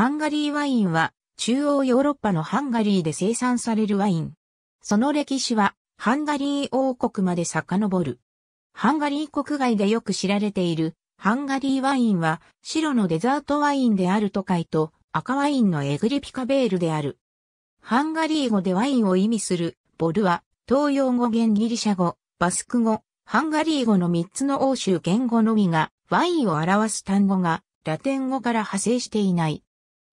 ハンガリーワインは中央ヨーロッパのハンガリーで生産されるワイン。その歴史はハンガリー王国まで遡る。ハンガリー国外でよく知られているハンガリーワインは白のデザートワインであると会いと赤ワインのエグリピカベールである。ハンガリー語でワインを意味するボルは東洋語原ギリシャ語、バスク語、ハンガリー語の3つの欧州言語のみがワインを表す単語がラテン語から派生していない。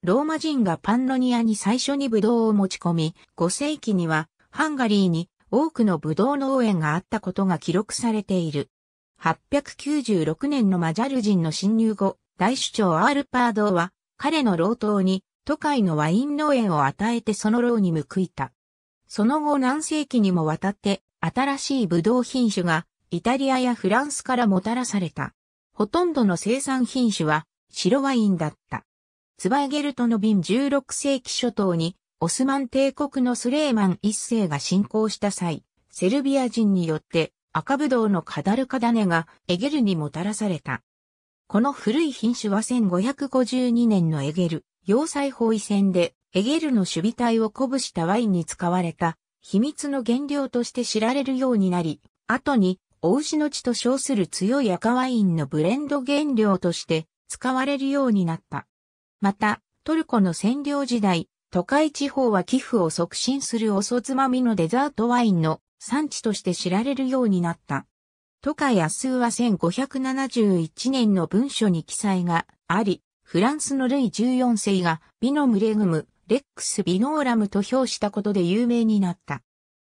ローマ人がパンロニアに最初にブドウを持ち込み、5世紀にはハンガリーに多くのブドウ農園があったことが記録されている。896年のマジャル人の侵入後、大首長アールパードは彼の老頭に都会のワイン農園を与えてその老に報いた。その後何世紀にもわたって新しいブドウ品種がイタリアやフランスからもたらされた。ほとんどの生産品種は白ワインだった。ツバイゲルトの便16世紀初頭に、オスマン帝国のスレーマン一世が侵攻した際、セルビア人によって赤ブドウのカダルカダネがエゲルにもたらされた。この古い品種は1552年のエゲル、要塞包囲戦でエゲルの守備隊を鼓舞したワインに使われた秘密の原料として知られるようになり、後にお牛の血と称する強い赤ワインのブレンド原料として使われるようになった。また、トルコの占領時代、都会地方は寄付を促進するおそつまみのデザートワインの産地として知られるようになった。都会ーは1571年の文書に記載があり、フランスのルイ14世がビノムレグム、レックスビノーラムと評したことで有名になった。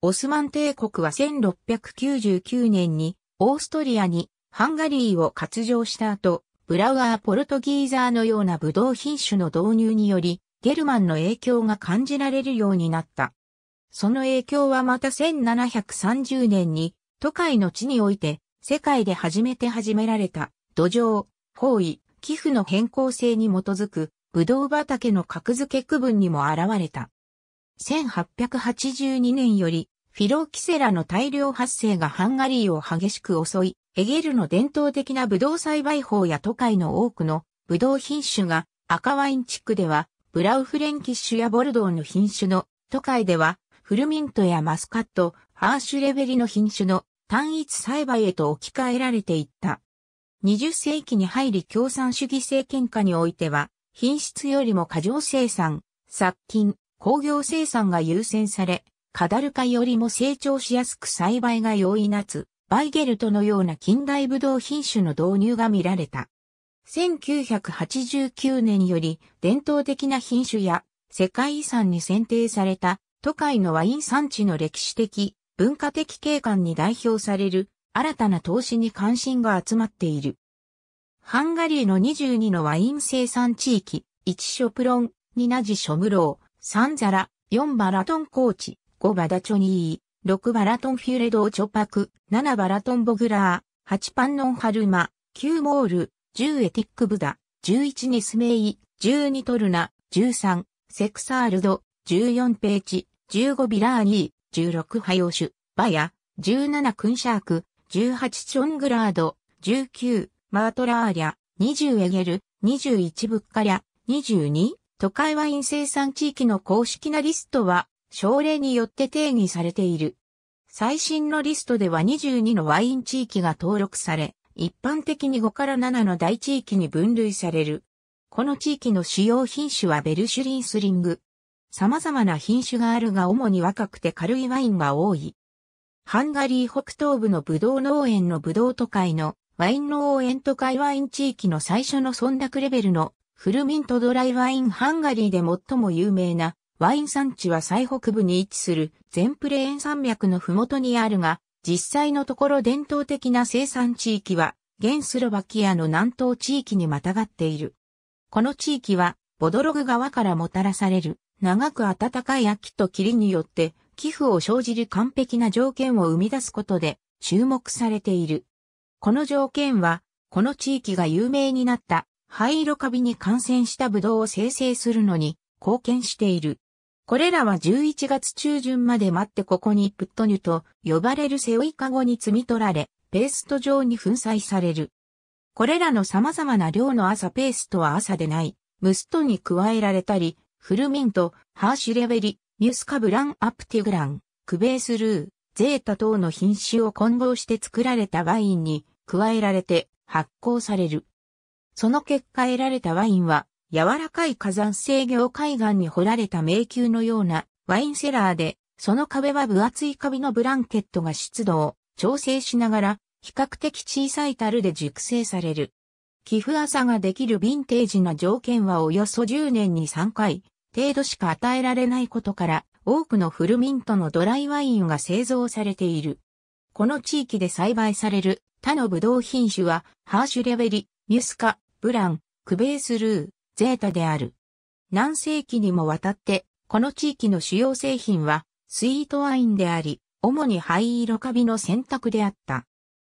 オスマン帝国は1699年にオーストリアにハンガリーを割譲した後、ブラウアー・ポルトギーザーのようなブドウ品種の導入により、ゲルマンの影響が感じられるようになった。その影響はまた1730年に、都会の地において、世界で初めて始められた、土壌、方位、寄付の変更性に基づく、ブドウ畑の格付け区分にも現れた。1882年より、フィロキセラの大量発生がハンガリーを激しく襲い、エゲルの伝統的なブドウ栽培法や都会の多くのブドウ品種が赤ワイン地区ではブラウフレンキッシュやボルドーの品種の都会ではフルミントやマスカット、ハーシュレベリの品種の単一栽培へと置き換えられていった。20世紀に入り共産主義政権下においては品質よりも過剰生産、殺菌、工業生産が優先され、カダル化よりも成長しやすく栽培が容易なつ、バイゲルトのような近代ブドウ品種の導入が見られた。1989年より伝統的な品種や世界遺産に選定された都会のワイン産地の歴史的、文化的景観に代表される新たな投資に関心が集まっている。ハンガリーの22のワイン生産地域、1ショプロン、2ナジショムロー、3ザラ、4バラトンコーチ、5バダチョニー、6バラトンフィレドーチョパク、7バラトンボグラー、8パンノンハルマ、9モール、10エティックブダ、11ニスメイ、12トルナ、13セクサールド、14ペーチ、15ビラーニー、16ハヨシュ、バヤ、17クンシャーク、18チョングラード、19マートラーリャ、20エゲル、21ブッカリャ、22都会ワイン生産地域の公式なリストは省令によって定義されている。最新のリストでは22のワイン地域が登録され、一般的に5から7の大地域に分類される。この地域の主要品種はベルシュリンスリング。様々な品種があるが主に若くて軽いワインが多い。ハンガリー北東部のブドウ農園のブドウ都会のワイン農園都会ワイン地域の最初の存諾レベルのフルミントドライワインハンガリーで最も有名なワイン産地は最北部に位置する全プレーン山脈のふもとにあるが、実際のところ伝統的な生産地域は、現スロバキアの南東地域にまたがっている。この地域は、ボドログ川からもたらされる、長く暖かい秋と霧によって、寄付を生じる完璧な条件を生み出すことで、注目されている。この条件は、この地域が有名になった、灰色カビに感染したブドウを生成するのに貢献している。これらは11月中旬まで待ってここにプットニュと呼ばれる背負いカゴに摘み取られ、ペースト状に粉砕される。これらの様々な量の朝ペーストは朝でない、ムストに加えられたり、フルミント、ハーシレベリ、ミュスカブランアプティグラン、クベースルー、ゼータ等の品種を混合して作られたワインに加えられて発酵される。その結果得られたワインは柔らかい火山性御海岸に掘られた迷宮のようなワインセラーで、その壁は分厚いカビのブランケットが湿度を調整しながら、比較的小さい樽で熟成される。寄付朝ができるヴィンテージな条件はおよそ10年に3回程度しか与えられないことから、多くのフルミントのドライワインが製造されている。この地域で栽培される他のブドウ品種は、ハーシュレベリ、ミュスカ、ブラン、クベースルー、ゼータである。何世紀にもわたって、この地域の主要製品は、スイートワインであり、主に灰色カビの選択であった。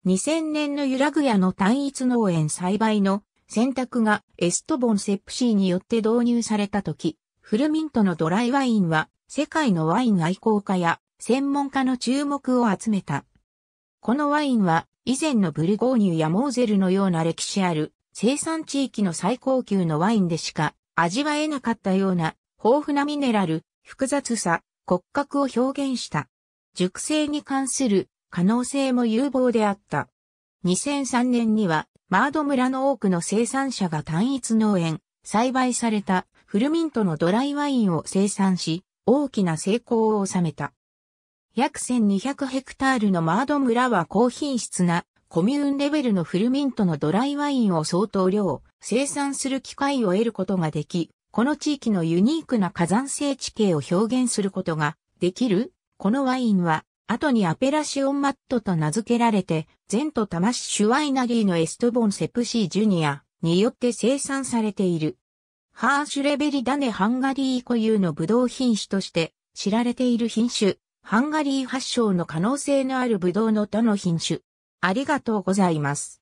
2000年のユラグヤの単一農園栽培の選択がエストボンセプシーによって導入された時、フルミントのドライワインは世界のワイン愛好家や専門家の注目を集めた。このワインは以前のブルゴーニュやモーゼルのような歴史ある生産地域の最高級のワインでしか味わえなかったような豊富なミネラル、複雑さ、骨格を表現した。熟成に関する可能性も有望であった。2003年には、マード村の多くの生産者が単一農園、栽培されたフルミントのドライワインを生産し、大きな成功を収めた。約1200ヘクタールのマード村は高品質なコミューンレベルのフルミントのドライワインを相当量生産する機会を得ることができ、この地域のユニークな火山性地形を表現することができる。このワインは、後にアペラシオンマットと名付けられて、ゼント・タマシ・シュワイナリーのエストボン・セプシー・ジュニアによって生産されている。ハーシュレベリダネ・ハンガリー固有のブドウ品種として知られている品種、ハンガリー発祥の可能性のあるブドウの他の品種、ありがとうございます。